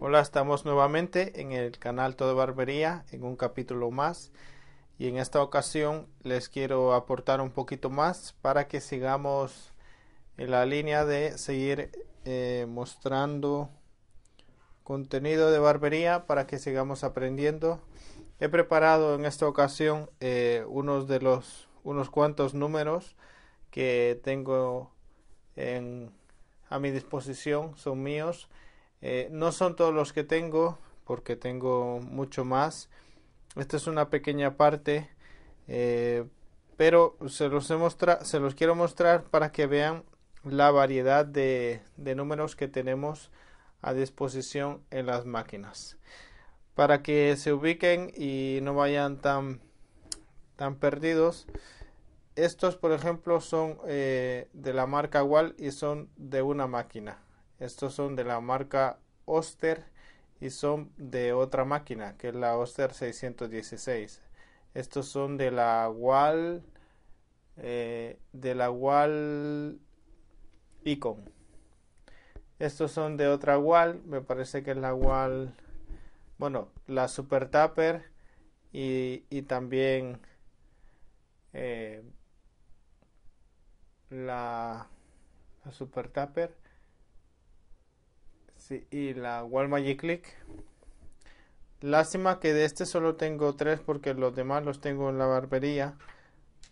Hola, estamos nuevamente en el canal Todo Barbería en un capítulo más y en esta ocasión les quiero aportar un poquito más para que sigamos en la línea de seguir eh, mostrando contenido de barbería para que sigamos aprendiendo. He preparado en esta ocasión eh, unos de los unos cuantos números que tengo a mi disposición, son míos eh, no son todos los que tengo, porque tengo mucho más. Esta es una pequeña parte, eh, pero se los, se los quiero mostrar para que vean la variedad de, números que tenemos a disposición en las máquinas. Para que se ubiquen y no vayan tan, perdidos. Estos, por ejemplo, son eh, de la marca Wall y son de una máquina. Estos son de la marca Oster y son de otra máquina, que es la Oster 616. Estos son de la Wall eh, de la Wall Icon. Estos son de otra Wall, me parece que es la Wall bueno, la Super Tapper y, también eh, la, la Super Tapper y la Wall Magic Click. Lástima que de este solo tengo tres porque los demás los tengo en la barbería.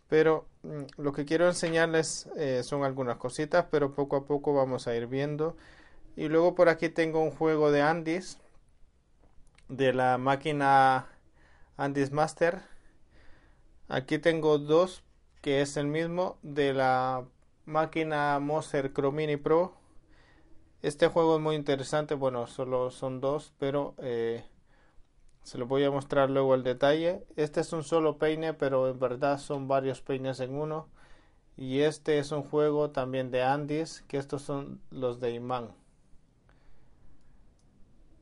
Pero mm, lo que quiero enseñarles eh, son algunas cositas, pero poco a poco vamos a ir viendo. Y luego por aquí tengo un juego de Andis, de la máquina Andis Master. Aquí tengo dos, que es el mismo, de la máquina Moser Mini Pro este juego es muy interesante, bueno, solo son dos, pero eh, se lo voy a mostrar luego el detalle. Este es un solo peine, pero en verdad son varios peines en uno. Y este es un juego también de Andes, que estos son los de imán.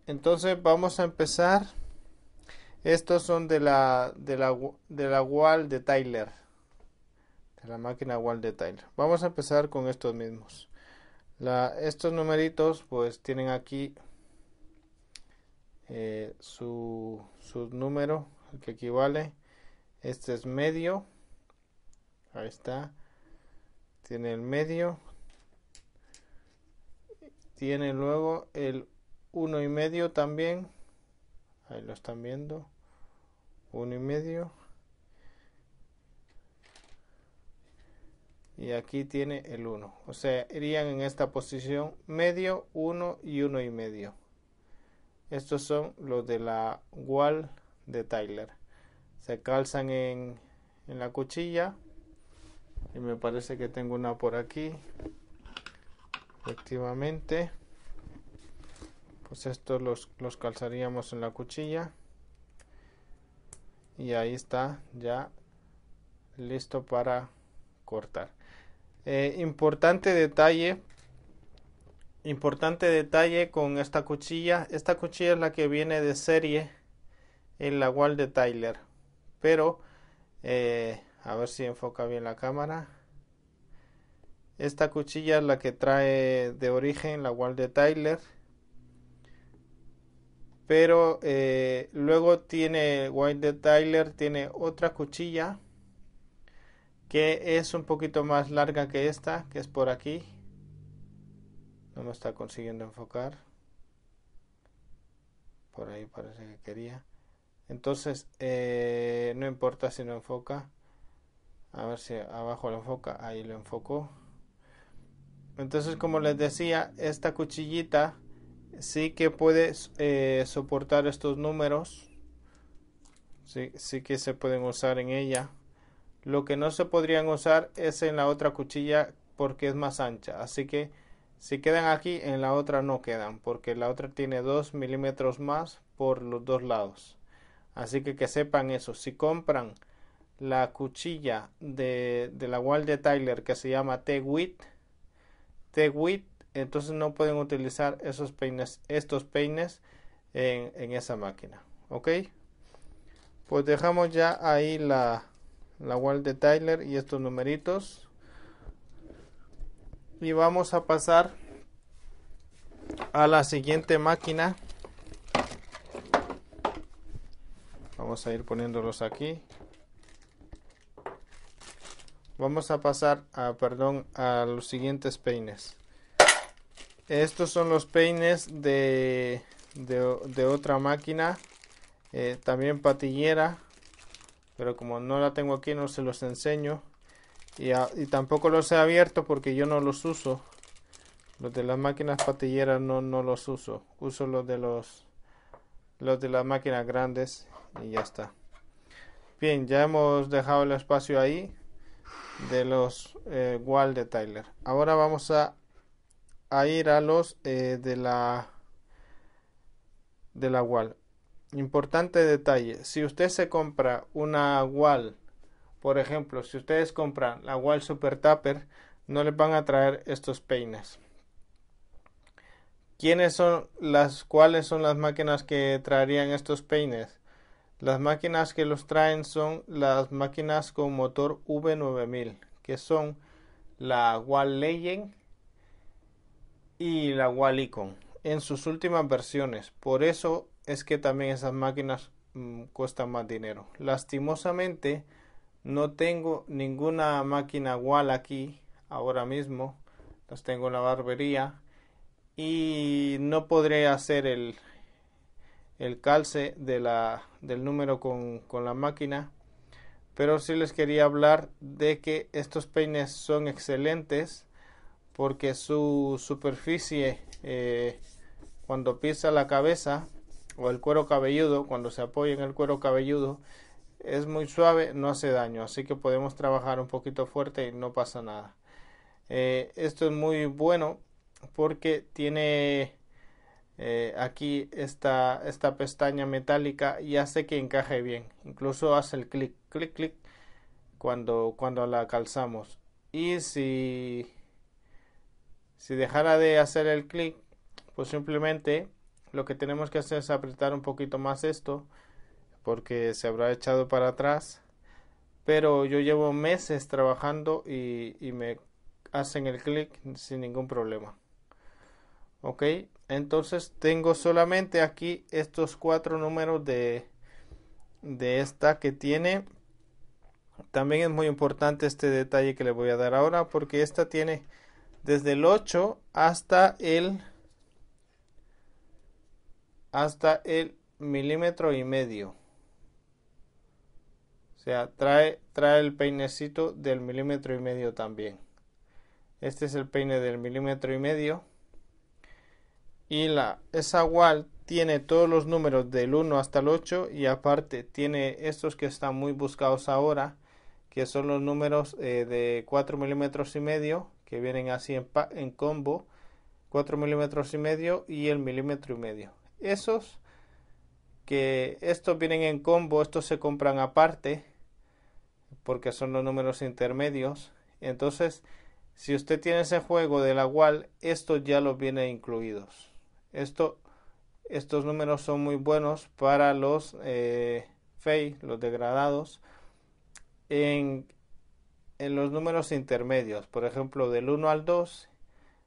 Entonces vamos a empezar. Estos son de la, de la, de la wall de Tyler. De la máquina wall de Tyler. Vamos a empezar con estos mismos estos numeritos pues tienen aquí eh, su, su número que equivale. Este es medio. Ahí está. Tiene el medio. Tiene luego el uno y medio también. Ahí lo están viendo. Uno y medio. y aquí tiene el 1. O sea, irían en esta posición medio, 1 y 1 y medio. Estos son los de la wall de Tyler. Se calzan en, en la cuchilla. Y me parece que tengo una por aquí. Efectivamente. Pues estos los, los calzaríamos en la cuchilla. Y ahí está ya listo para cortar. Eh, importante detalle, importante detalle con esta cuchilla. Esta cuchilla es la que viene de serie en la wall de Tyler. Pero, eh, a ver si enfoca bien la cámara. Esta cuchilla es la que trae de origen la wall de Tyler. Pero eh, luego tiene Wild de Tyler, tiene otra cuchilla que es un poquito más larga que esta, que es por aquí. No me está consiguiendo enfocar. Por ahí parece que quería. Entonces, eh, no importa si no enfoca. A ver si abajo lo enfoca. Ahí lo enfocó. Entonces, como les decía, esta cuchillita sí que puede eh, soportar estos números. Sí, sí que se pueden usar en ella. Lo que no se podrían usar es en la otra cuchilla porque es más ancha. Así que si quedan aquí, en la otra no quedan porque la otra tiene 2 milímetros más por los dos lados. Así que que sepan eso. Si compran la cuchilla de, de la wall de Tyler que se llama T-Wit, T-Wit, entonces no pueden utilizar esos peines, estos peines en esa máquina. ¿Ok? Pues dejamos ya ahí la la wall de Tyler y estos numeritos y vamos a pasar a la siguiente máquina vamos a ir poniéndolos aquí vamos a pasar a perdón a los siguientes peines estos son los peines de de, otra máquina eh, también patillera pero como no la tengo aquí no se los enseño y, tampoco los he abierto porque yo no los uso los de las máquinas patilleras no, no los uso uso los de los los de las máquinas grandes y ya está bien ya hemos dejado el espacio ahí de los eh, wall de Tyler ahora vamos a, ir a los eh, de la de la wall Importante detalle, si usted se compra una wall, por ejemplo, si ustedes compran la wall super tupper, no les van a traer estos peines. ¿Quiénes son las cuáles son las máquinas que traerían estos peines? Las máquinas que los traen son las máquinas con motor V9000, que son la Wall Legend y la Wall Icon en sus últimas versiones. Por eso es que también esas máquinas mm, cuestan más dinero. Lastimosamente, no tengo ninguna máquina igual aquí ahora mismo. Las tengo en la barbería y no podré hacer el, el calce de la, del número con, la máquina. Pero sí les quería hablar de que estos peines son excelentes porque su superficie eh, cuando pisa la cabeza o el cuero cabelludo, cuando se apoya en el cuero cabelludo, es muy suave, no hace daño, así que podemos trabajar un poquito fuerte y no pasa nada. Eh, esto es muy bueno porque tiene eh, aquí esta, esta pestaña metálica y hace que encaje bien. Incluso hace el clic, clic, clic cuando, cuando la calzamos. Y si, si dejara de hacer el clic, pues simplemente lo que tenemos que hacer es apretar un poquito más esto porque se habrá echado para atrás. Pero yo llevo meses trabajando y, me hacen el clic sin ningún problema. Ok, entonces tengo solamente aquí estos cuatro números de, de esta que tiene. También es muy importante este detalle que le voy a dar ahora porque esta tiene desde el 8 hasta el hasta el milímetro y medio. O sea, trae, el peinecito del milímetro y medio también. Este es el peine del milímetro y medio. Y la, esa wall tiene todos los números del 1 hasta el 8 y aparte tiene estos que están muy buscados ahora, que son los números eh, de 4 milímetros y medio, que vienen así en, en combo, 4 milímetros y medio y el milímetro y medio esos que estos vienen en combo, estos se compran aparte porque son los números intermedios. Entonces, si usted tiene ese juego de la cual estos ya los viene incluidos. estos números son muy buenos para los eh, los degradados, en, en los números intermedios. Por ejemplo, del 1 al 2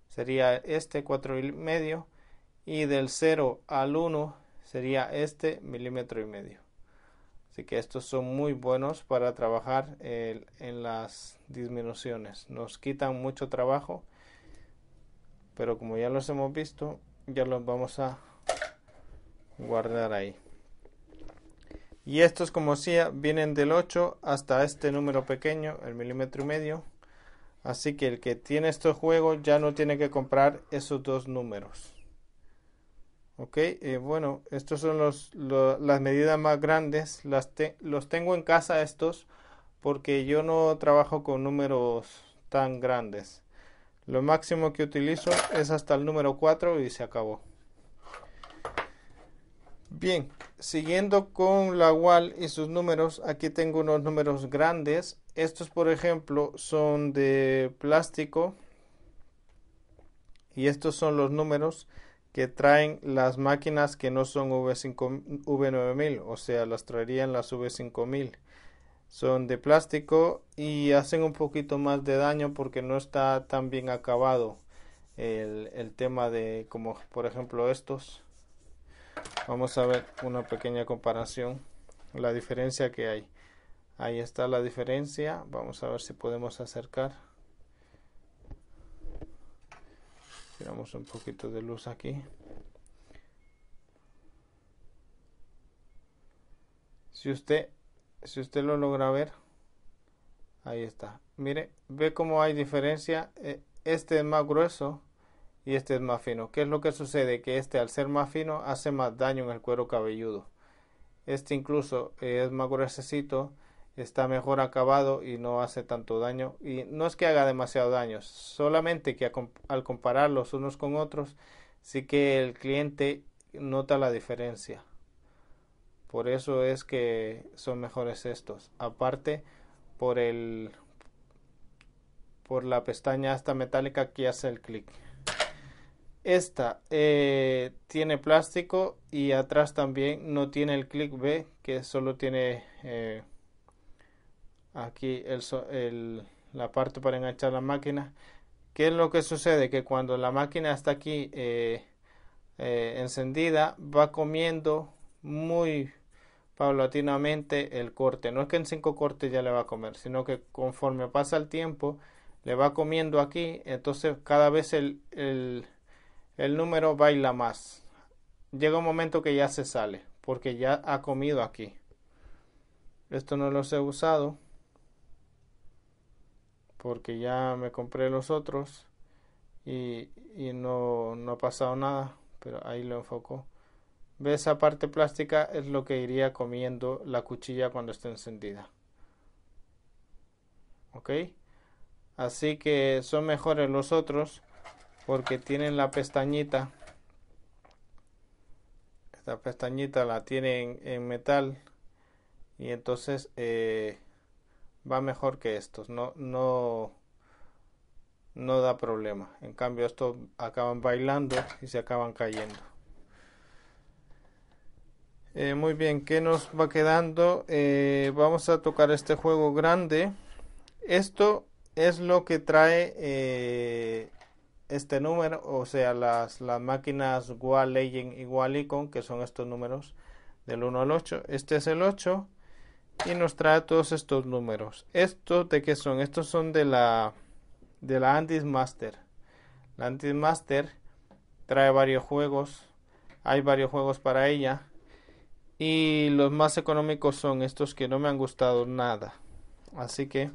sería este 4 y medio y del 0 al 1 sería este milímetro y medio. Así que estos son muy buenos para trabajar en las disminuciones. Nos quitan mucho trabajo, pero como ya los hemos visto, ya los vamos a guardar ahí. Y estos, como decía, vienen del 8 hasta este número pequeño, el milímetro y medio. Así que el que tiene estos juegos ya no tiene que comprar esos dos números. Ok, eh, bueno, estos son los, las medidas más grandes. Las los tengo en casa estos porque yo no trabajo con números tan grandes. Lo máximo que utilizo es hasta el número 4 y se acabó. Bien, siguiendo con la wall y sus números, aquí tengo unos números grandes. Estos, por ejemplo, son de plástico. Y estos son los números que traen las máquinas que no son V5, V9000, o sea, las traerían las V5000. Son de plástico y hacen un poquito más de daño porque no está tan bien acabado el, el tema de, como por ejemplo estos. Vamos a ver una pequeña comparación, la diferencia que hay. Ahí está la diferencia, vamos a ver si podemos acercar. tiramos un poquito de luz aquí si usted si usted lo logra ver ahí está mire ve cómo hay diferencia eh, este es más grueso y este es más fino qué es lo que sucede que este al ser más fino hace más daño en el cuero cabelludo este incluso eh, es más gruesecito está mejor acabado y no hace tanto daño. Y no es que haga demasiado daño, solamente que al compararlos unos con otros, sí que el cliente nota la diferencia. Por eso es que son mejores estos. Aparte, por el por la pestaña esta metálica que hace el clic. Esta eh, tiene plástico y atrás también no tiene el clic B que solo tiene eh, aquí la parte para enganchar la máquina. ¿Qué es lo que sucede? Que cuando la máquina está aquí eh, eh, encendida, va comiendo muy paulatinamente el corte. No es que en cinco cortes ya le va a comer, sino que conforme pasa el tiempo, le va comiendo aquí. Entonces cada vez el, el número baila más. Llega un momento que ya se sale, porque ya ha comido aquí. Esto no lo he usado porque ya me compré los otros y, no, no, ha pasado nada, pero ahí lo enfoco. Ve esa parte plástica es lo que iría comiendo la cuchilla cuando esté encendida. ¿Ok? Así que son mejores los otros porque tienen la pestañita. Esta pestañita la tienen en metal y entonces eh, va mejor que estos, no, no, no da problema. En cambio, estos acaban bailando y se acaban cayendo. Eh, muy bien, ¿qué nos va quedando? Eh, vamos a tocar este juego grande. Esto es lo que trae eh, este número, o sea, las, las máquinas Wall Legend y icon, que son estos números del 1 al 8. Este es el 8 y nos trae todos estos números. ¿Estos de qué son? Estos son de la de la Antis Master. La Antis Master trae varios juegos. Hay varios juegos para ella. Y los más económicos son estos que no me han gustado nada. Así que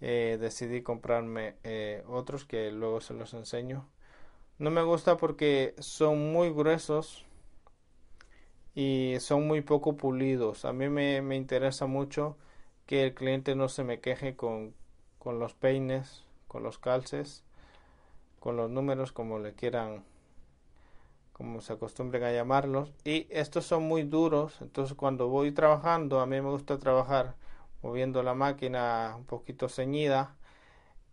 eh, decidí comprarme eh, otros que luego se los enseño. No me gusta porque son muy gruesos y son muy poco pulidos. A mí me, interesa mucho que el cliente no se me queje con, los peines, con los calces, con los números como le quieran como se acostumbren a llamarlos y estos son muy duros entonces cuando voy trabajando a mí me gusta trabajar moviendo la máquina un poquito ceñida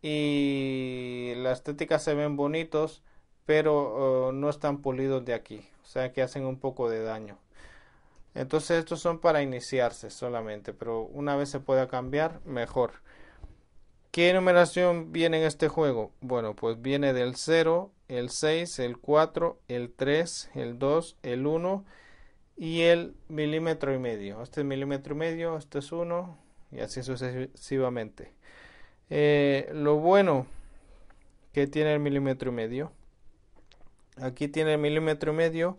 y las estéticas se ven bonitos pero oh, no están pulidos de aquí o sea que hacen un poco de daño entonces estos son para iniciarse solamente, pero una vez se pueda cambiar, mejor. ¿Qué numeración viene en este juego? Bueno, pues viene del 0, el 6, el 4, el 3, el 2, el 1 y el milímetro y medio. Este es milímetro y medio, este es 1 y así sucesivamente. Eh, lo bueno que tiene el milímetro y medio. Aquí tiene el milímetro y medio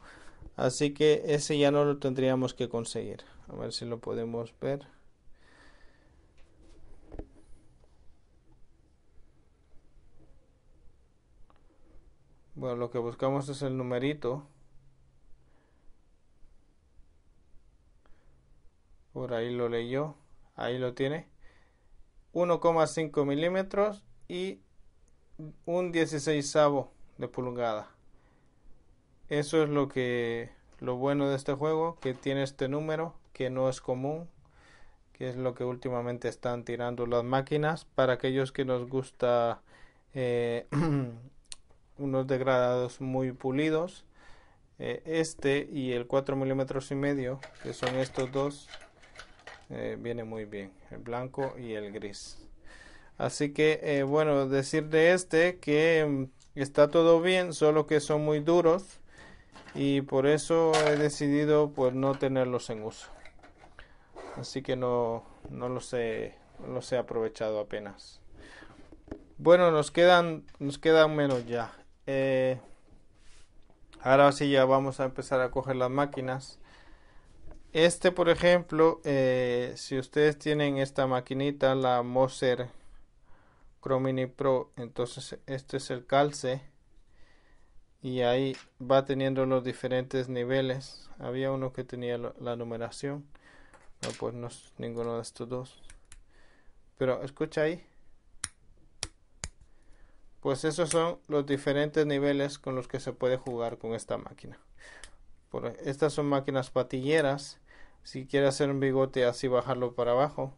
Así que ese ya no lo tendríamos que conseguir. A ver si lo podemos ver. Bueno, lo que buscamos es el numerito. Por ahí lo leyó. Ahí lo tiene. 1,5 milímetros y un 16 de pulgada. Eso es lo que lo bueno de este juego, que tiene este número que no es común, que es lo que últimamente están tirando las máquinas para aquellos que nos gusta eh, unos degradados muy pulidos. Eh, este y el 4 milímetros y medio, que son estos dos, eh, viene muy bien, el blanco y el gris. Así que bueno, decir de este que mm, está todo bien, solo que son muy duros y por eso he decidido pues no tenerlos en uso así que no, los he aprovechado apenas bueno nos quedan nos quedan menos ya eh, ahora sí ya vamos a empezar a coger las máquinas este por ejemplo eh, si ustedes tienen esta maquinita la Moser Chromini Pro entonces este es el calce y ahí va teniendo los diferentes niveles. Había uno que tenía la numeración, no, pues es ninguno de estos dos. Pero escucha ahí. Pues esos son los diferentes niveles con los que se puede jugar con esta máquina. E, estas son máquinas patilleras. Si quiere hacer un bigote así, bajarlo para abajo.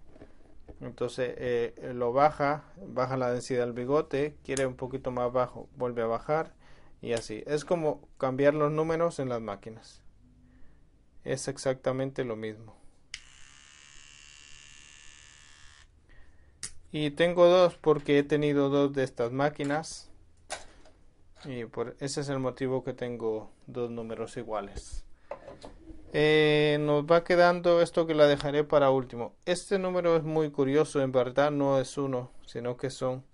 Entonces eh, eh, lo baja, baja la densidad del bigote, quiere un poquito más bajo, vuelve a bajar y así. Es como cambiar los números en las máquinas. Es exactamente lo mismo. Y tengo dos porque he tenido dos de estas máquinas. Y por ese es el motivo que tengo dos números iguales. Eh, nos va quedando esto que la dejaré para último. Este número es muy curioso, en verdad no es uno, sino que son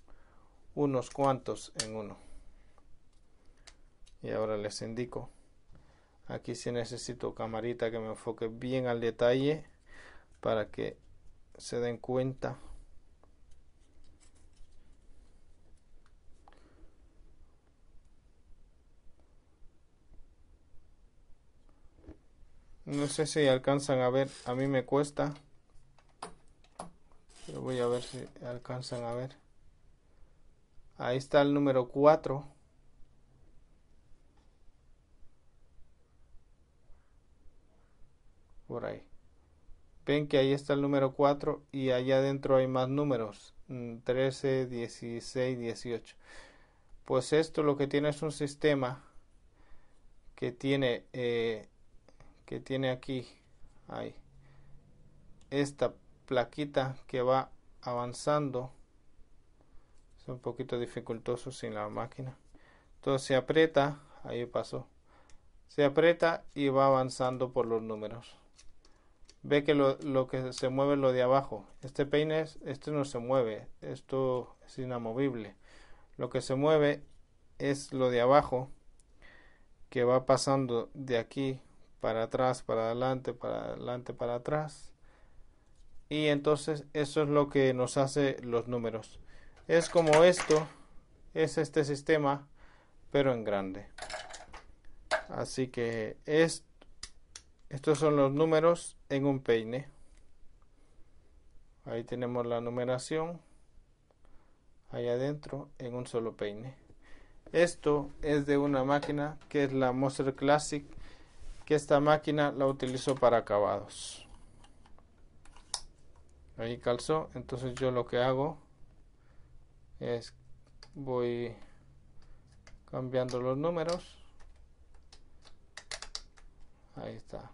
unos cuantos en uno y ahora les indico aquí sí necesito camarita que me enfoque bien al detalle para que se den cuenta no sé si alcanzan a ver a mí me cuesta voy a ver si alcanzan a ver ahí está el número 4 por ahí. Ven que ahí está el número 4 y allá adentro hay más números, 13, 16, 18. Pues esto lo que tiene es un sistema que tiene, eh, que tiene aquí, esta plaquita que va avanzando. Es un poquito dificultoso sin la máquina. Entonces se aprieta, ahí pasó. Se aprieta y va avanzando por los números ve que lo, que se mueve es lo de abajo. Este peine, este no se mueve, esto es inamovible. Lo que se mueve es lo de abajo, que va pasando de aquí para atrás, para adelante, para adelante, para atrás. Y entonces eso es lo que nos hace los números. Es como esto, es este sistema, pero en grande. Así que es estos son los números en un peine. Ahí tenemos la numeración. Ahí adentro en un solo peine. Esto es de una máquina que es la Monster Classic. Que esta máquina la utilizo para acabados. Ahí calzó. Entonces yo lo que hago es voy cambiando los números. Ahí está.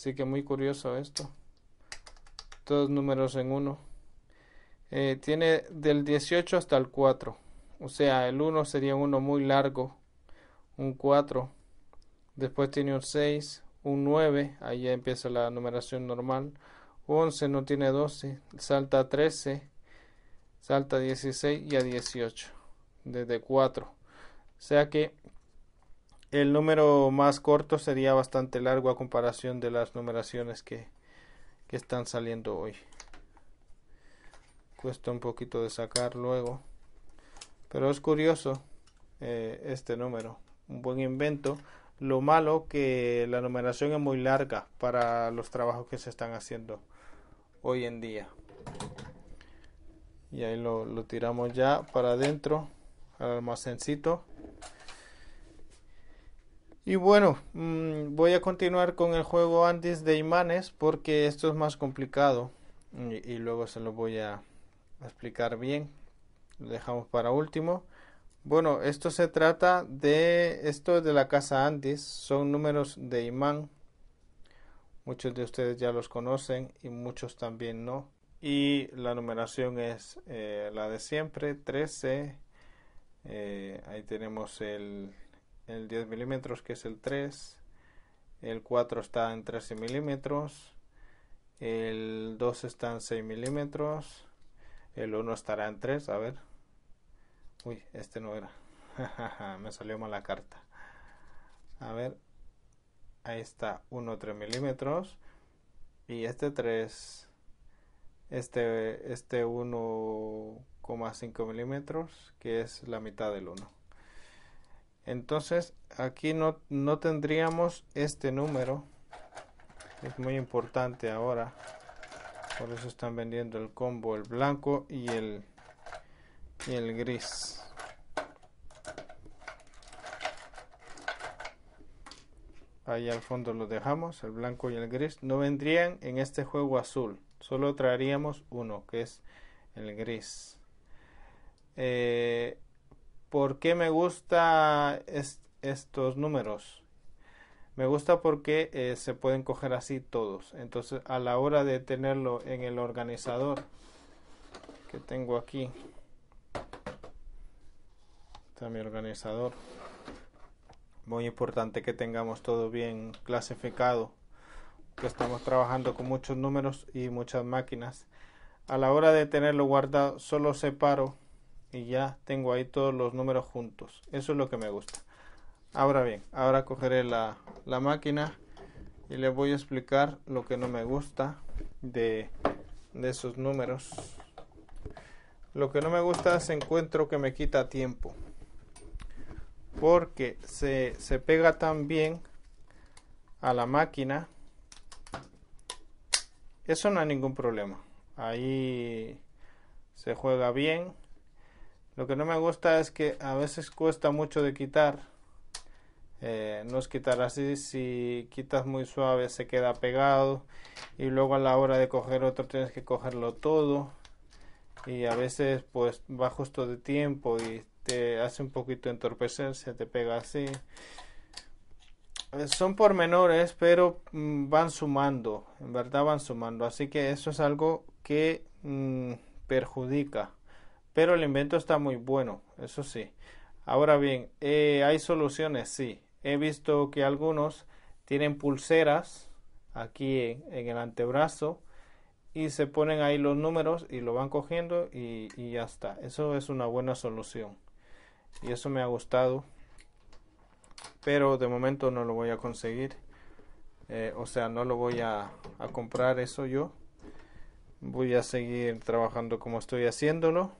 Así que muy curioso esto. Todos números en uno. Eh, tiene del 18 hasta el 4. O sea, el 1 sería uno muy largo. Un 4. Después tiene un 6, un 9. Ahí ya empieza la numeración normal. 11 no tiene 12. Salta a 13. Salta a 16 y a 18. Desde 4. O sea que el número más corto sería bastante largo a comparación de las numeraciones que, están saliendo hoy. Cuesta un poquito de sacar luego. Pero es curioso eh, este número. Un buen invento. Lo malo que la numeración es muy larga para los trabajos que se están haciendo hoy en día. Y ahí lo, lo tiramos ya para adentro al almacencito. Y bueno, mm, voy a continuar con el juego antes de imanes porque esto es más complicado y, luego se lo voy a explicar bien. Lo dejamos para último. Bueno, esto se trata de esto de la casa Andes. son números de imán. Muchos de ustedes ya los conocen y muchos también no. Y la numeración es eh, la de siempre, 13. Eh, ahí tenemos el el 10 milímetros que es el 3, el 4 está en 13 milímetros, el 2 está en 6 milímetros, el 1 estará en 3, a ver, uy, este no era, me salió mala carta, a ver, ahí está 1 3 milímetros y este 3 este este 1,5 milímetros que es la mitad del 1 entonces aquí no, tendríamos este número es muy importante ahora por eso están vendiendo el combo el blanco y el y el gris ahí al fondo lo dejamos el blanco y el gris no vendrían en este juego azul solo traeríamos uno que es el gris eh, ¿Por qué me gusta estos números? Me gusta porque eh, se pueden coger así todos. Entonces a la hora de tenerlo en el organizador que tengo aquí, está mi organizador. Muy importante que tengamos todo bien clasificado, que estamos trabajando con muchos números y muchas máquinas. A la hora de tenerlo guardado, solo separo y ya tengo ahí todos los números juntos eso es lo que me gusta ahora bien ahora cogeré la, máquina y le voy a explicar lo que no me gusta de, esos números lo que no me gusta es encuentro que me quita tiempo porque se, se pega tan bien a la máquina eso no hay ningún problema ahí se juega bien lo que no me gusta es que a veces cuesta mucho de quitar. Eh, no es quitar así, si quitas muy suave se queda pegado y luego a la hora de coger otro tienes que cogerlo todo y a veces pues va justo de tiempo y te hace un poquito entorpecer, se te pega así. Eh, son pormenores, pero mm, van sumando, en verdad van sumando, así que eso es algo que mm, perjudica. Pero el invento está muy bueno, eso sí. Ahora bien, eh, hay soluciones, sí. He visto que algunos tienen pulseras aquí en, el antebrazo y se ponen ahí los números y lo van cogiendo y, ya está. Eso es una buena solución. Y eso me ha gustado. Pero de momento no lo voy a conseguir. Eh, o sea, no lo voy a, a comprar eso yo. Voy a seguir trabajando como estoy haciéndolo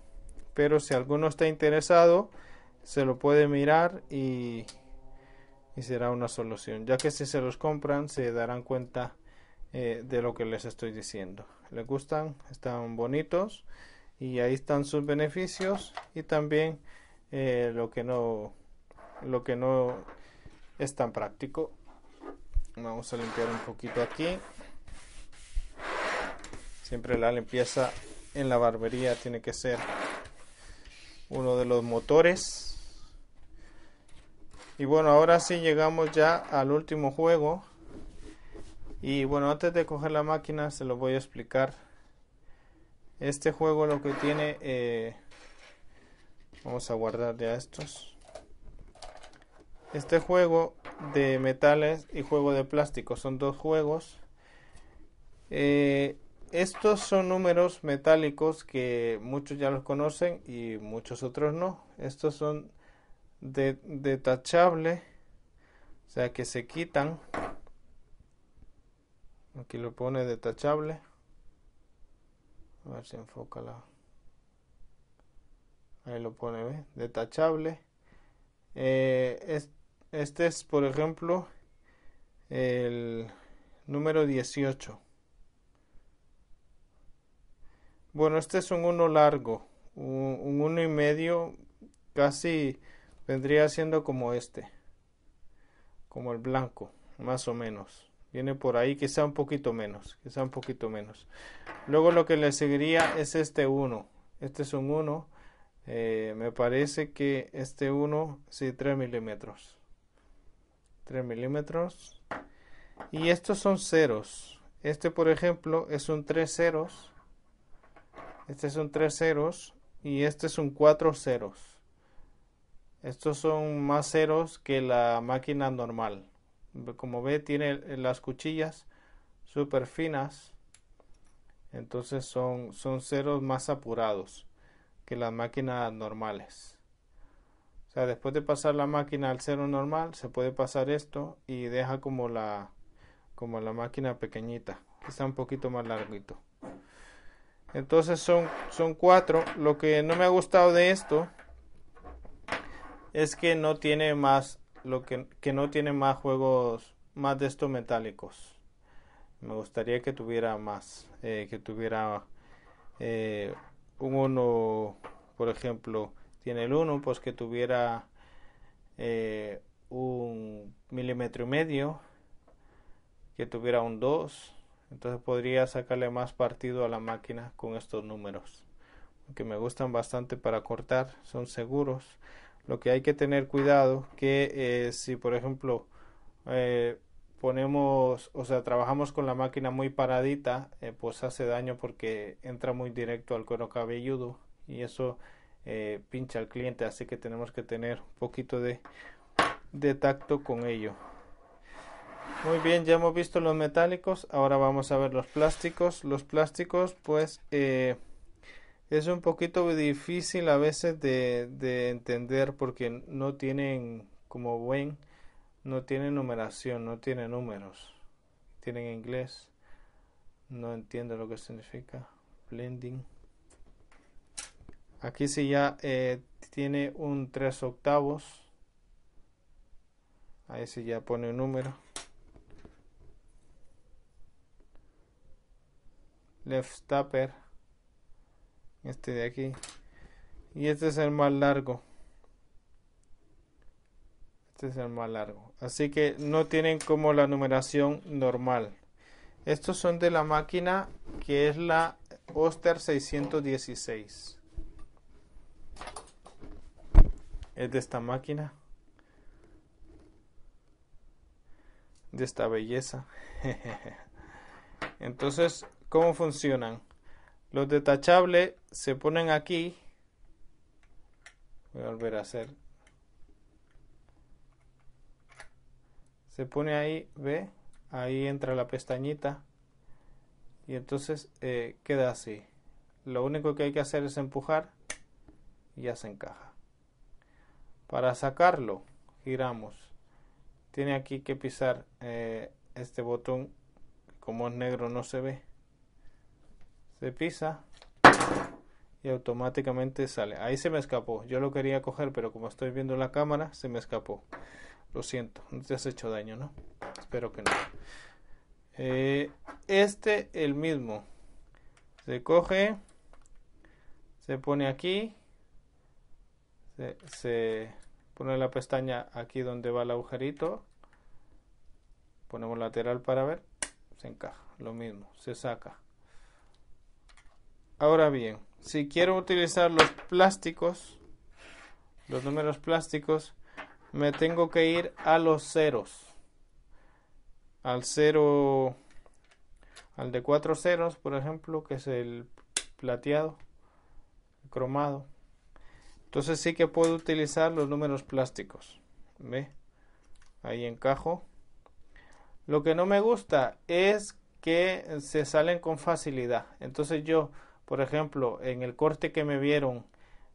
pero si alguno está interesado, se lo puede mirar y, será una solución, ya que si se los compran se darán cuenta eh, de lo que les estoy diciendo. Les gustan, están bonitos y ahí están sus beneficios y también eh, lo que no lo que no es tan práctico. Vamos a limpiar un poquito aquí. Siempre la limpieza en la barbería tiene que ser uno de los motores. Y bueno, ahora sí llegamos ya al último juego. Y bueno, antes de coger la máquina se lo voy a explicar. Este juego lo que tiene... Eh, vamos a guardar ya estos. Este juego de metales y juego de plástico son dos juegos. Eh, estos son números metálicos que muchos ya los conocen y muchos otros no. Estos son de, detachables, o sea que se quitan. Aquí lo pone detachable. A ver si enfoca la. Ahí lo pone, Detachable. Eh, este es, por ejemplo, el número 18. Bueno, este es un uno largo, un, 1 uno y medio, casi vendría siendo como este, como el blanco, más o menos. Viene por ahí, quizá un poquito menos, quizá un poquito menos. Luego lo que le seguiría es este uno. Este es un 1. Eh, me parece que este uno sí, 3 milímetros. 3 milímetros. Y estos son ceros. Este, por ejemplo, es un 3 ceros este son tres ceros y este son cuatro ceros. Estos son más ceros que la máquina normal. Como ve, tiene las cuchillas súper finas. Entonces son, son ceros más apurados que las máquinas normales. O sea, después de pasar la máquina al cero normal, se puede pasar esto y deja como la, como la máquina pequeñita, quizá un poquito más larguito. Entonces son, son cuatro. Lo que no me ha gustado de esto es que no tiene más lo que, no tiene más juegos más de estos metálicos. Me gustaría que tuviera más, eh, que tuviera eh, un uno, por ejemplo, tiene el uno, pues que tuviera eh, un milímetro y medio, que tuviera un 2 entonces podría sacarle más partido a la máquina con estos números. Que me gustan bastante para cortar, son seguros. Lo que hay que tener cuidado que eh, si por ejemplo eh, ponemos, o sea, trabajamos con la máquina muy paradita, eh, pues hace daño porque entra muy directo al cuero cabelludo y eso pincha al cliente, así que tenemos que tener un poquito de tacto con ello. Muy bien, ya hemos visto los metálicos, ahora vamos a ver los plásticos. Los plásticos, pues, eh, es un poquito difícil a veces de, entender porque no tienen, como buen no tienen numeración, no tienen números. Tienen inglés, no entiendo lo que significa. Blending. Aquí sí ya eh, tiene un 3 octavos. Ahí sí ya pone un número. Left tapper. Este de aquí. Y este es el más largo. Este es el más largo. Así que no tienen como la numeración normal. Estos son de la máquina que es la Oster 616. Es de esta máquina. De esta belleza. Entonces, cómo funcionan. Los detachables se ponen aquí. Voy a volver a hacer. Se pone ahí, ve, ahí entra la pestañita y entonces eh, queda así. Lo único que hay que hacer es empujar y ya se encaja. Para sacarlo, giramos. Tiene aquí que pisar eh, este botón, como es negro no se ve. Se pisa y automáticamente sale. Ahí se me escapó. Yo lo quería coger, pero como estoy viendo la cámara, se me escapó. Lo siento, no te has hecho daño, ¿no? Espero que no. Eh, este, el mismo. Se coge, se pone aquí, se pone la pestaña aquí donde va el agujerito. Ponemos lateral para ver. Se encaja, lo mismo, se saca Ahora bien, si quiero utilizar los plásticos, los números plásticos, me tengo que ir a los ceros. Al cero, al de cuatro ceros, por ejemplo, que es el plateado, cromado. Entonces sí que puedo utilizar los números plásticos. ¿Ve? Ahí encajo. Lo que no me gusta es que se salen con facilidad. Entonces yo por ejemplo, en el corte que me vieron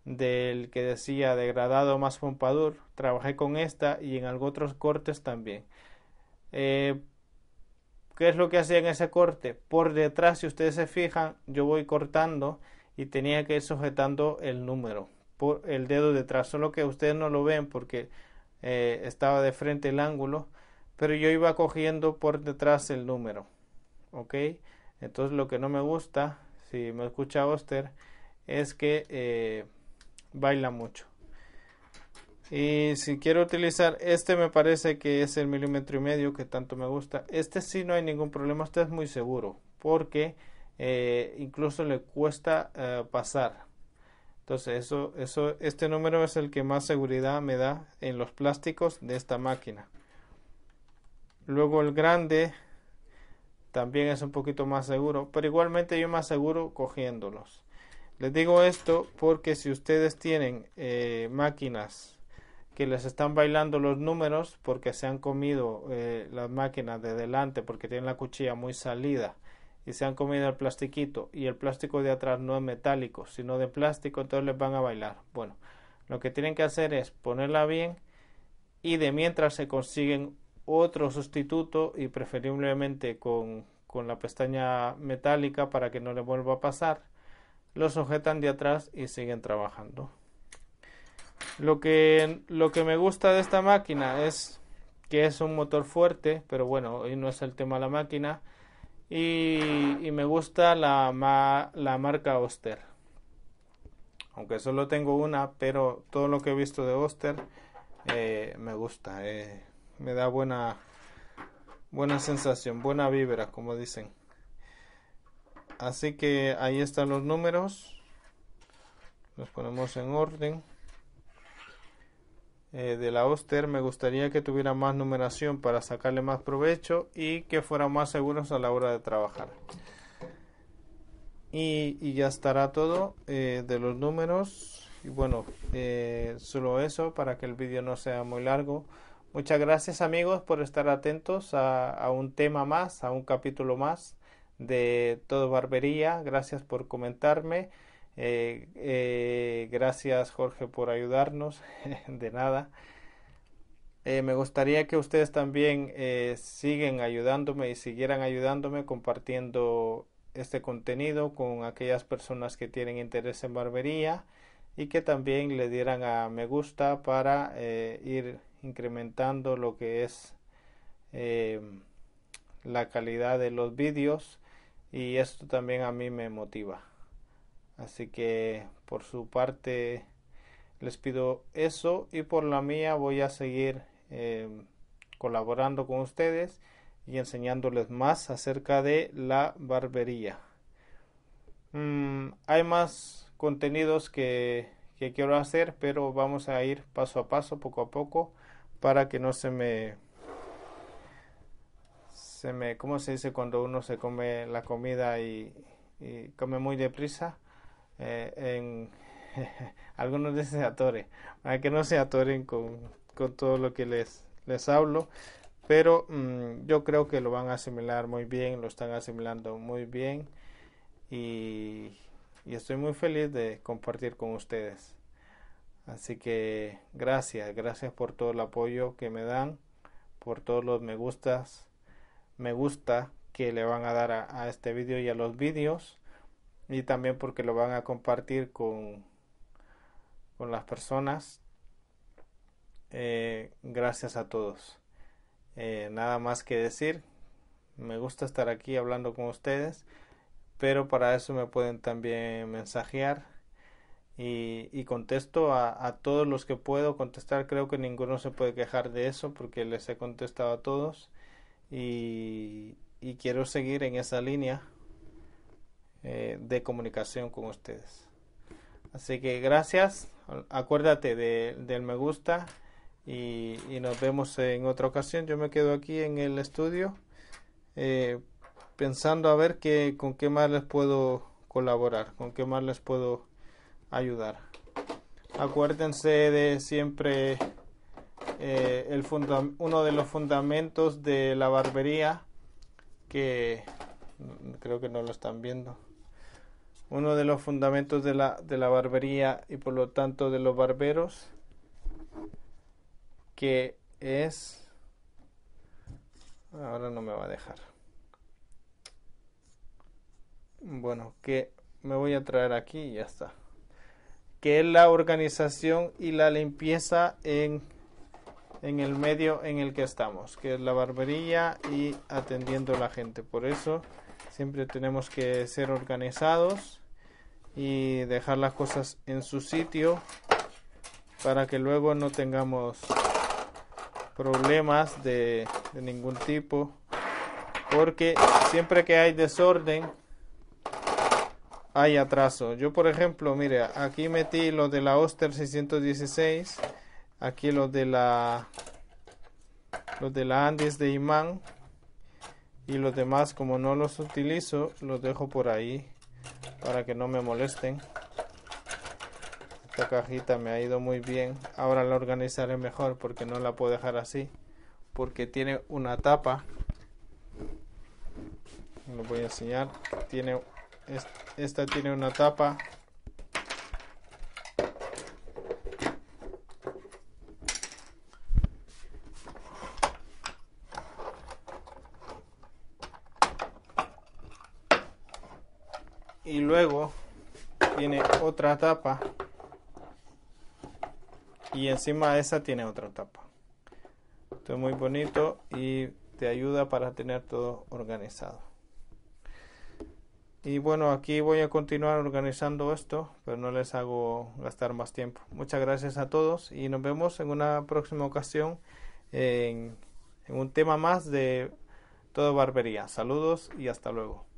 del que decía degradado más pompadour, trabajé con esta y en algunos otros cortes también. Eh, ¿Qué es lo que hacía en ese corte? Por detrás, si ustedes se fijan, yo voy cortando y tenía que ir sujetando el número por el dedo detrás. Solo que ustedes no lo ven porque eh, estaba de frente el ángulo, pero yo iba cogiendo por detrás el número. ¿Ok? Entonces lo que no me gusta me escucha Oster, es que eh, baila mucho. Y si quiero utilizar este, me parece que es el milímetro y medio que tanto me gusta. Este si no hay ningún problema, este es muy seguro, porque eh, incluso le cuesta eh, pasar. Entonces, eso, eso, este número es el que más seguridad me da en los plásticos de esta máquina. Luego el grande también es un poquito más seguro, pero igualmente yo más seguro cogiéndolos. Les digo esto porque si ustedes tienen eh, máquinas que les están bailando los números porque se han comido eh, las máquinas de delante porque tienen la cuchilla muy salida y se han comido el plastiquito y el plástico de atrás no es metálico sino de plástico entonces les van a bailar. Bueno, lo que tienen que hacer es ponerla bien y de mientras se consiguen otro sustituto y preferiblemente con, la pestaña metálica para que no le vuelva a pasar, lo sujetan de atrás y siguen trabajando. Lo que, lo que me gusta de esta máquina es que es un motor fuerte, pero bueno, hoy no es el tema de la máquina. Y, me gusta la, la marca Oster. Aunque solo tengo una, pero todo lo que he visto de Oster eh, me gusta. Eh me da buena buena sensación, buena vibra, como dicen. Así que ahí están los números. Los ponemos en orden. Eh, de la Oster me gustaría que tuviera más numeración para sacarle más provecho y que fuera más seguros a la hora de trabajar. Y, ya estará todo eh, de los números. Y bueno, eh, solo eso para que el vídeo no sea muy largo. Muchas gracias amigos por estar atentos a, un tema más, a un capítulo más de Todo Barbería. Gracias por comentarme. Eh, eh, gracias Jorge por ayudarnos. de nada. Eh, me gustaría que ustedes también siguen ayudándome y siguieran ayudándome compartiendo este contenido con aquellas personas que tienen interés en barbería y que también le dieran a me gusta para ir incrementando lo que es eh, la calidad de los vídeos y esto también a mí me motiva así que por su parte les pido eso y por la mía voy a seguir eh, colaborando con ustedes y enseñándoles más acerca de la barbería mm, hay más contenidos que quiero hacer pero vamos a ir paso a paso poco a poco para que no se me se cómo se dice cuando uno se come la comida y, come muy deprisa eh, en algunos dicen se para que no se atoren con, todo lo que les les hablo pero mm, yo creo que lo van a asimilar muy bien lo están asimilando muy bien y estoy muy feliz de compartir con ustedes Así que gracias, gracias por todo el apoyo que me dan, por todos los me gustas, me gusta que le van a dar a, este vídeo y a los vídeos y también porque lo van a compartir con, con las personas. Eh, gracias a todos. Eh, nada más que decir, me gusta estar aquí hablando con ustedes, pero para eso me pueden también mensajear y, contesto a, todos los que puedo contestar. Creo que ninguno se puede quejar de eso porque les he contestado a todos y, quiero seguir en esa línea eh, de comunicación con ustedes. Así que gracias, acuérdate del me gusta y, nos vemos en otra ocasión. Yo me quedo aquí en el estudio eh, pensando a ver qué, con qué más les puedo colaborar, con qué más les puedo ayudar. Acuérdense de siempre eh, uno de los fundamentos de la barbería que creo que no lo están viendo. Uno de los fundamentos de la, de la barbería y por lo tanto de los barberos que es ahora no me va a dejar bueno que me voy a traer aquí y ya está que es la organización y la limpieza en, el medio en el que estamos, que es la barbería y atendiendo a la gente. Por eso siempre tenemos que ser organizados y dejar las cosas en su sitio para que luego no tengamos problemas de ningún tipo porque siempre que hay desorden hay atraso. Yo, por ejemplo, mire, aquí metí lo de la Oster 616, aquí lo de la los de la Andes de Imán y los demás como no los utilizo, los dejo por ahí para que no me molesten. Esta cajita me ha ido muy bien. Ahora la organizaré mejor porque no la puedo dejar así porque tiene una tapa. Lo voy a enseñar. Tiene este esta tiene una tapa. Y luego tiene otra tapa. Y encima de esa tiene otra tapa. Esto es muy bonito y te ayuda para tener todo organizado. Y bueno, aquí voy a continuar organizando esto, pero no les hago gastar más tiempo. Muchas gracias a todos y nos vemos en una próxima ocasión en, un tema más de todo barbería. Saludos y hasta luego.